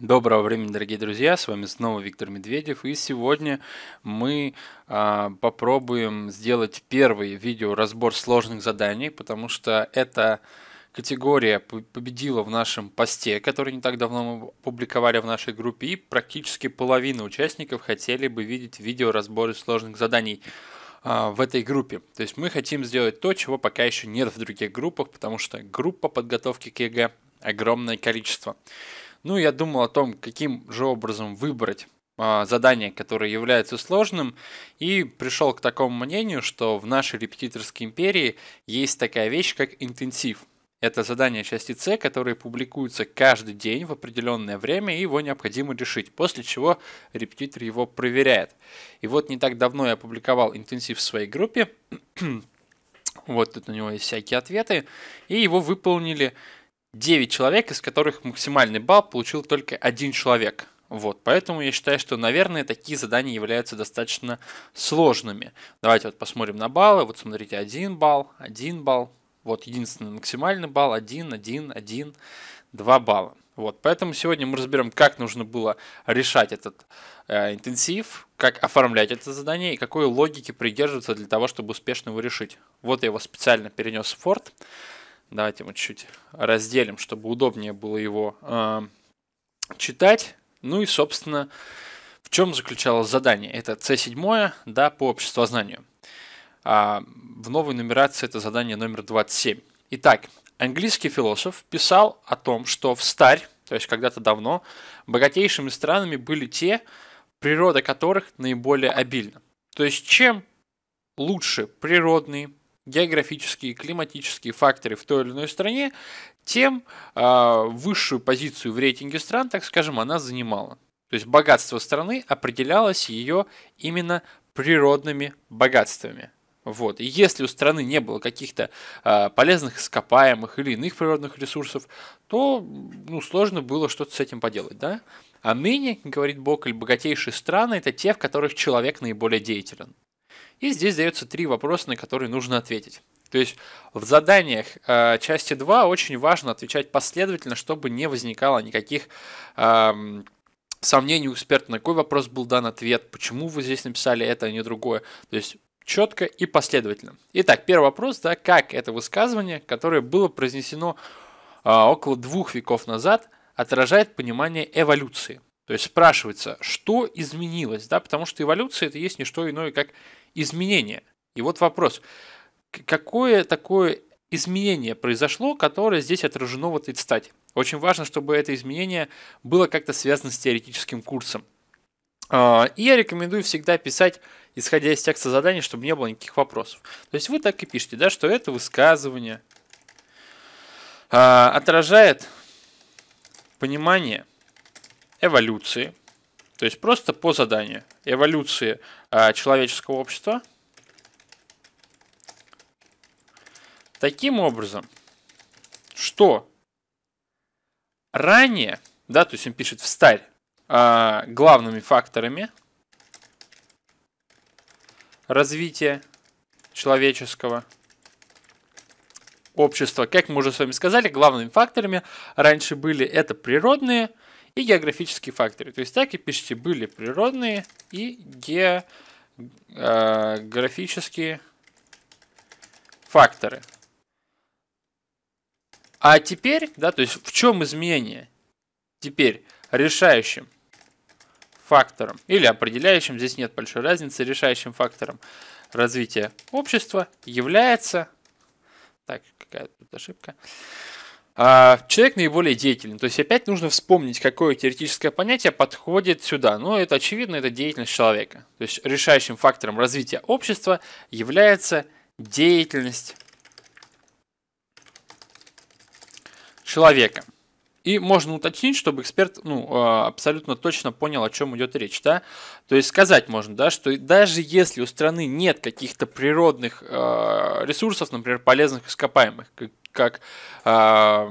Доброго времени, дорогие друзья, с вами снова Виктор Медведев, и сегодня мы а, попробуем сделать первый видеоразбор сложных заданий, потому что эта категория победила в нашем посте, который не так давно мы публиковали в нашей группе, и практически половина участников хотели бы видеть видеоразборы сложных заданий а, в этой группе. То есть мы хотим сделать то, чего пока еще нет в других группах, потому что группа подготовки к ЕГЭ огромное количество. Ну, я думал о том, каким же образом выбрать а, задание, которое является сложным, и пришел к такому мнению, что в нашей репетиторской империи есть такая вещь, как интенсив. Это задание части С, которые публикуются каждый день в определенное время, и его необходимо решить, после чего репетитор его проверяет. И вот не так давно я опубликовал интенсив в своей группе, вот тут у него есть всякие ответы, и его выполнили 9 человек, из которых максимальный балл получил только один человек. Вот, поэтому я считаю, что, наверное, такие задания являются достаточно сложными. Давайте вот посмотрим на баллы. Вот смотрите, один балл, один балл. Вот единственный максимальный балл один, один, один, два балла. Вот, поэтому сегодня мы разберем, как нужно было решать этот э, интенсив, как оформлять это задание и какой логики придерживаться для того, чтобы успешно его решить. Вот я его специально перенес в Ford. Давайте мы чуть-чуть разделим, чтобы удобнее было его э, читать. Ну и, собственно, в чем заключалось задание? Это с 7 да, по обществознанию. А в новой нумерации это задание номер 27. Итак, английский философ писал о том, что в старь, то есть когда-то давно, богатейшими странами были те, природа которых наиболее обильна. То есть чем лучше природные, географические и климатические факторы в той или иной стране, тем а, высшую позицию в рейтинге стран, так скажем, она занимала. То есть богатство страны определялось ее именно природными богатствами. Вот. И если у страны не было каких-то э, полезных ископаемых или иных природных ресурсов, то ну, сложно было что-то с этим поделать, да? А ныне, говорит Бокль, богатейшие страны – это те, в которых человек наиболее деятелен. И здесь дается три вопроса, на которые нужно ответить. То есть в заданиях э, части 2 очень важно отвечать последовательно, чтобы не возникало никаких э, сомнений у эксперта, на какой вопрос был дан ответ, почему вы здесь написали это, а не другое. То есть четко и последовательно. Итак, первый вопрос, да, как это высказывание, которое было произнесено э, около двух веков назад, отражает понимание эволюции. То есть спрашивается, что изменилось, да, потому что эволюция это есть не что иное, как изменения. И вот вопрос, какое такое изменение произошло, которое здесь отражено в этой цитате? Очень важно, чтобы это изменение было как-то связано с теоретическим курсом. А, и я рекомендую всегда писать, исходя из текста задания, чтобы не было никаких вопросов. То есть вы так и пишете, да, что это высказывание а, отражает понимание эволюции, то есть просто по заданию эволюции Э, человеческого общества. Таким образом, что ранее, да, то есть он пишет в сталь, э, главными факторами развития человеческого общества. Как мы уже с вами сказали, главными факторами раньше были это природные – и географические факторы. То есть так и пишите были природные и географические э, факторы. А теперь, да, то есть в чем изменение? Теперь решающим фактором или определяющим, здесь нет большой разницы, решающим фактором развития общества является... Так, какая тут ошибка. А, человек наиболее деятелен. То есть опять нужно вспомнить, какое теоретическое понятие подходит сюда. Но это очевидно, это деятельность человека. То есть решающим фактором развития общества является деятельность человека. И можно уточнить, чтобы эксперт ну, а, абсолютно точно понял, о чем идет речь. Да? То есть сказать можно, да, что даже если у страны нет каких-то природных а, ресурсов, например, полезных ископаемых, как э,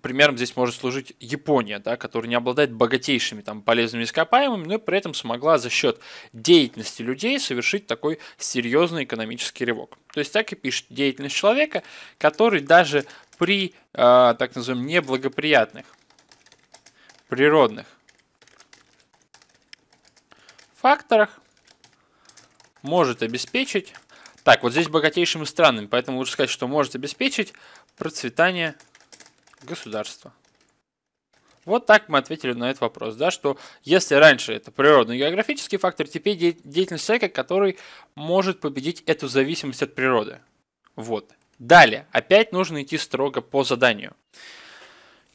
примером здесь может служить Япония, да, которая не обладает богатейшими там полезными ископаемыми, но при этом смогла за счет деятельности людей совершить такой серьезный экономический рывок. То есть так и пишет деятельность человека, который даже при э, так называемых неблагоприятных природных факторах может обеспечить так, вот здесь богатейшими странами, поэтому лучше сказать, что может обеспечить процветание государства. Вот так мы ответили на этот вопрос, да, что если раньше это природный географический фактор, теперь де деятельность человека, который может победить эту зависимость от природы. Вот. Далее, опять нужно идти строго по заданию.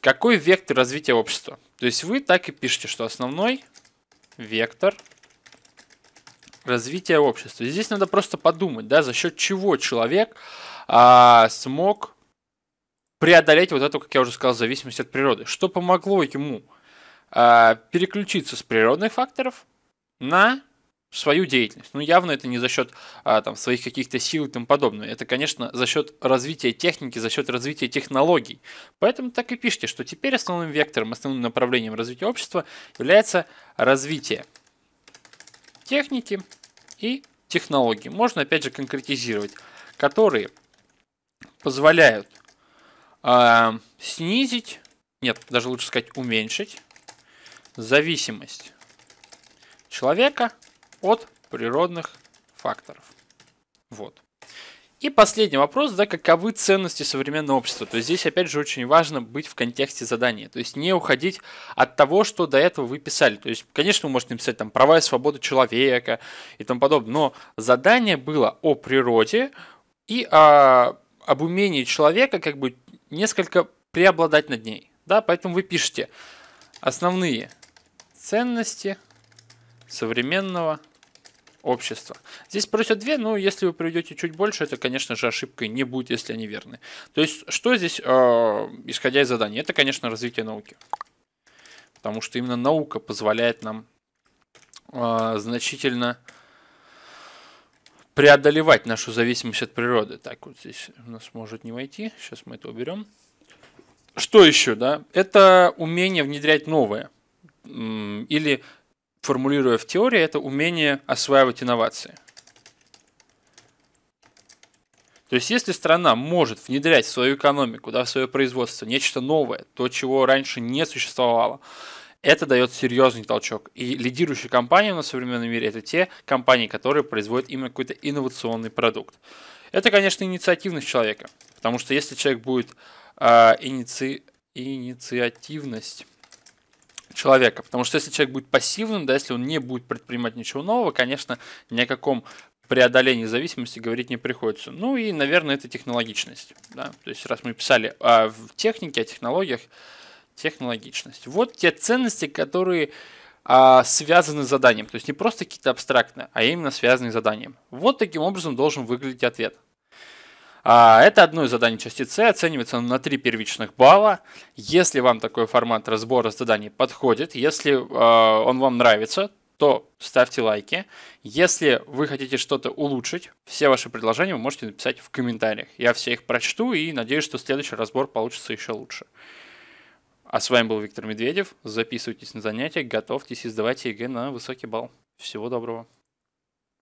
Какой вектор развития общества? То есть вы так и пишете, что основной вектор – развития общества. здесь надо просто подумать, да, за счет чего человек а, смог преодолеть вот эту, как я уже сказал, зависимость от природы. Что помогло ему а, переключиться с природных факторов на свою деятельность. Ну, явно это не за счет а, там, своих каких-то сил и тому подобное. Это, конечно, за счет развития техники, за счет развития технологий. Поэтому так и пишите, что теперь основным вектором, основным направлением развития общества является развитие техники, и технологии. Можно опять же конкретизировать, которые позволяют э, снизить, нет, даже лучше сказать уменьшить зависимость человека от природных факторов. Вот. И последний вопрос, да, каковы ценности современного общества? То есть здесь, опять же, очень важно быть в контексте задания, то есть не уходить от того, что до этого вы писали. То есть, конечно, вы можете написать там права и свободу человека и тому подобное, но задание было о природе и о, об умении человека как бы несколько преобладать над ней, да, поэтому вы пишете основные ценности современного общества общества. Здесь просят две, но если вы приведете чуть больше, это, конечно же, ошибкой не будет, если они верны. То есть, что здесь, э, исходя из задания? Это, конечно, развитие науки. Потому что именно наука позволяет нам э, значительно преодолевать нашу зависимость от природы. Так, вот здесь у нас может не войти. Сейчас мы это уберем. Что еще, да? Это умение внедрять новое. Или формулируя в теории, это умение осваивать инновации. То есть, если страна может внедрять в свою экономику, да, в свое производство нечто новое, то, чего раньше не существовало, это дает серьезный толчок. И лидирующие компании на современном мире – это те компании, которые производят именно какой-то инновационный продукт. Это, конечно, инициативность человека, потому что если человек будет э, иници... инициативность человека. Потому что если человек будет пассивным, да, если он не будет предпринимать ничего нового, конечно, ни о каком преодолении зависимости говорить не приходится. Ну и, наверное, это технологичность. Да? То есть раз мы писали о технике, о технологиях, технологичность. Вот те ценности, которые а, связаны с заданием. То есть не просто какие-то абстрактные, а именно связанные с заданием. Вот таким образом должен выглядеть ответ. А, это одно из заданий частиц С, оценивается на 3 первичных балла. Если вам такой формат разбора заданий подходит, если а, он вам нравится, то ставьте лайки. Если вы хотите что-то улучшить, все ваши предложения вы можете написать в комментариях. Я все их прочту и надеюсь, что следующий разбор получится еще лучше. А с вами был Виктор Медведев. Записывайтесь на занятия, готовьтесь и сдавайте ЕГЭ на высокий балл. Всего доброго.